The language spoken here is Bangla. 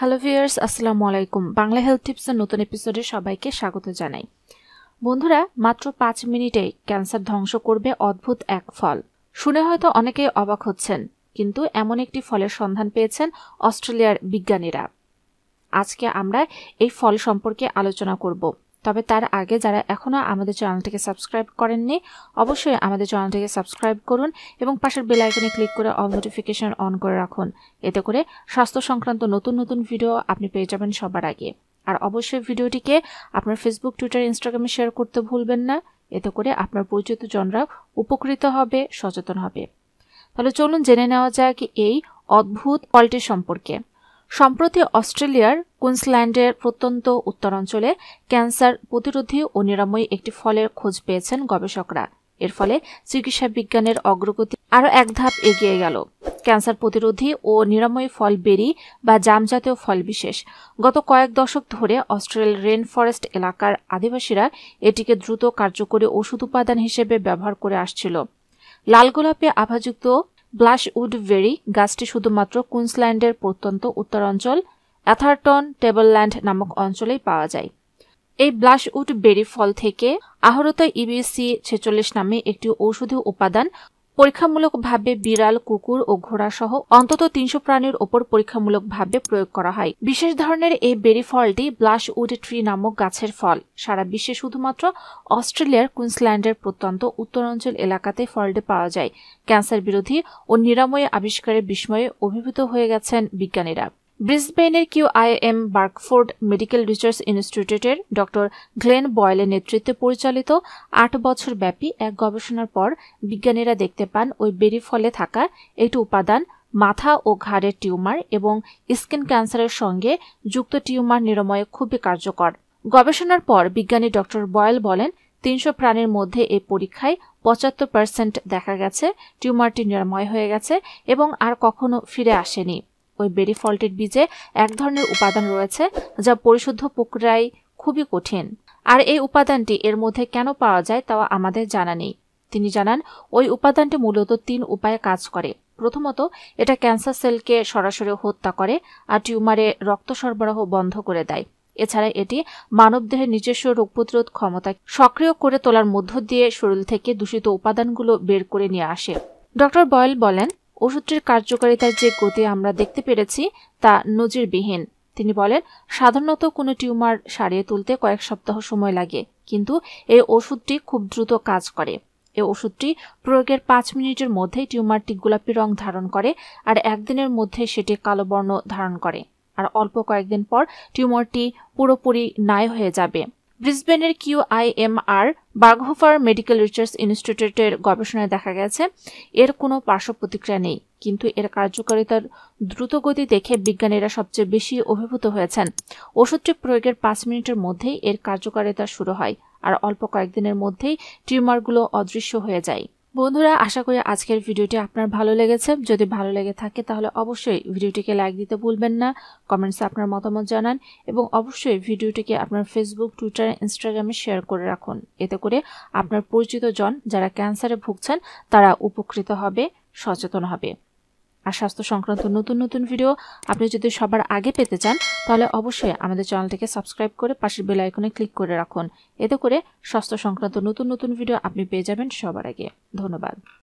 হ্যালো ভিউয়ার্স আসসালামু আলাইকুম বাংলা হেলথ টিপসের নতুন এপিসোডে সবাইকে স্বাগত জানাই বন্ধুরা মাত্র পাঁচ মিনিটে ক্যান্সার ধ্বংস করবে অদ্ভুত এক ফল শুনে হয়তো অনেকেই অবাক হচ্ছেন কিন্তু এমন একটি ফলের সন্ধান পেয়েছেন অস্ট্রেলিয়ার বিজ্ঞানীরা আজকে আমরা এই ফল সম্পর্কে আলোচনা করব তবে তার আগে যারা এখনও আমাদের চ্যানেলটিকে সাবস্ক্রাইব করেননি অবশ্যই আমাদের চ্যানেলটিকে সাবস্ক্রাইব করুন এবং পাশের বেল আইকনে ক্লিক করে অল নোটিফিকেশন অন করে রাখুন এতে করে স্বাস্থ্য সংক্রান্ত নতুন নতুন ভিডিও আপনি পেয়ে যাবেন সবার আগে আর অবশ্যই ভিডিওটিকে আপনার ফেসবুক টুইটার ইনস্টাগ্রামে শেয়ার করতে ভুলবেন না এতে করে আপনার পরিচিত জনরা উপকৃত হবে সচেতন হবে তাহলে চলুন জেনে নেওয়া যায় কি এই অদ্ভুত পলটি সম্পর্কে সম্প্রতি অস্ট্রেলিয়ার কুইন্সল্যান্ডের প্রত্যন্ত উত্তরাঞ্চলে ক্যান্সার প্রতিরোধী ও নিরাময় একটি ফলের খোঁজ পেয়েছেন গবেষকরা এর ফলে চিকিৎসা বিজ্ঞানের অগ্রগতি আরও এক ধাপ এগিয়ে গেল ক্যান্সার প্রতিরোধী ও নিরাময় ফল বেরি বা জামজাতীয় ফল বিশেষ গত কয়েক দশক ধরে অস্ট্রেলিয়ার রেন ফরেস্ট এলাকার আদিবাসীরা এটিকে দ্রুত কার্যকরী ওষুধ উপাদান হিসেবে ব্যবহার করে আসছিল লাল গোলাপে আভাযুক্ত ব্লাশউড বেরি গাছটি শুধুমাত্র কুইন্সল্যান্ডের প্রত্যন্ত উত্তরাঞ্চল অ্যাথারটন টেবলল্যান্ড নামক অঞ্চলেই পাওয়া যায় এই ব্লাশউড বেরি ফল থেকে আহরত ইবিসি ছেচল্লিশ নামে একটি ঔষধীয় উপাদান পরীক্ষামূলকভাবে বিড়াল কুকুর ও ঘোড়াসহ অন্তত তিনশো প্রাণীর ওপর পরীক্ষামূলকভাবে প্রয়োগ করা হয় বিশেষ ধরনের এই বেরি ফলটি ব্লাশউড ট্রি নামক গাছের ফল সারা বিশ্বে শুধুমাত্র অস্ট্রেলিয়ার কুইন্সল্যান্ডের প্রত্যন্ত উত্তরাঞ্চল এলাকাতে ফলটি পাওয়া যায় ক্যান্সার বিরোধী ও নিরাময় আবিষ্কারের বিস্ময়ে অভিভূত হয়ে গেছেন বিজ্ঞানীরা ব্রিসবেনের Q I M Berghofer medical research ইনস্টিটিউটের ডক্টর গ্লেন বয়েলের নেতৃত্বে পরিচালিত আট বছর ব্যাপী এক গবেষণার পর বিজ্ঞানীরা দেখতে পান ওই বেরি ফলে থাকা একটি উপাদান মাথা ও ঘাড়ের টিউমার এবং স্কিন ক্যান্সারের সঙ্গে যুক্ত টিউমার নিরাময়ে খুবই কার্যকর গবেষণার পর বিজ্ঞানী ডক্টর বয়েল বলেন তিনশো প্রাণীর মধ্যে এই পরীক্ষায় পঁচাত্তর পার্সেন্ট দেখা গেছে টিউমারটি নিরাময় হয়ে গেছে এবং আর কখনো ফিরে আসেনি ওই বেরি ফল্টের বীজে এক ধরনের উপাদান রয়েছে যা পরিশুদ্ধ প্রক্রিয়ায় খুবই কঠিন আর এই উপাদানটি এর মধ্যে কেন পাওয়া যায় তাও আমাদের জানা নেই তিনি জানান ওই উপাদানটি মূলত তিন উপায়ে কাজ করে প্রথমত এটা ক্যান্সার সেলকে সরাসরি হত্যা করে আর টিউমারে রক্ত সরবরাহ বন্ধ করে দেয় এছাড়া এটি মানবদেহের নিজস্ব রোগ প্রতিরোধ ক্ষমতা সক্রিয় করে তোলার মধ্য দিয়ে শরীর থেকে দূষিত উপাদানগুলো বের করে নিয়ে আসে ডক্টর বয়েল বলেন ওষুধটির কার্যকারিতার যে গতি আমরা দেখতে পেরেছি তা নজিরবিহীন তিনি বলেন সাধারণত কোনো টিউমার সারিয়ে তুলতে কয়েক সপ্তাহ সময় লাগে কিন্তু এই ওষুধটি খুব দ্রুত কাজ করে এ ওষুধটি প্রয়োগের পাঁচ মিনিটের মধ্যেই টিউমারটি গোলাপি রং ধারণ করে আর একদিনের মধ্যে সেটি কালো বর্ণ ধারণ করে আর অল্প কয়েকদিন পর টিউমারটি পুরোপুরি নাই হয়ে যাবে ব্রিসবেনের Q I M R Berghofer medical research ইনস্টিটিউটের গবেষণায় দেখা গেছে এর কোনো পার্শ্ব প্রতিক্রিয়া নেই কিন্তু এর কার্যকারিতার দ্রুত গতি দেখে বিজ্ঞানীরা সবচেয়ে বেশি অভিভূত হয়েছেন ওষুধটি প্রয়োগের পাঁচ মিনিটের মধ্যেই এর কার্যকারিতা শুরু হয় আর অল্প কয়েকদিনের মধ্যেই টিউমারগুলো অদৃশ্য হয়ে যায় বন্ধুরা আশা করি আজকের ভিডিওটি আপনার ভালো লেগেছে যদি ভালো লেগে থাকে তাহলে অবশ্যই ভিডিওটিকে লাইক দিতে ভুলবেন না কমেন্টসে আপনার মতামত জানান এবং অবশ্যই ভিডিওটিকে আপনার ফেসবুক টুইটার ইনস্টাগ্রামে শেয়ার করে রাখুন এতে করে আপনার পরিচিত জন যারা ক্যান্সারে ভুগছেন তারা উপকৃত হবে সচেতন হবে আর স্বাস্থ্য সংক্রান্ত নতুন নতুন ভিডিও আপনি যদি সবার আগে পেতে চান তাহলে অবশ্যই আমাদের চ্যানেলটিকে সাবস্ক্রাইব করে পাশের বেল আইকনে ক্লিক করে রাখুন এতে করে স্বাস্থ্য সংক্রান্ত নতুন নতুন ভিডিও আপনি পেয়ে যাবেন সবার আগে ধন্যবাদ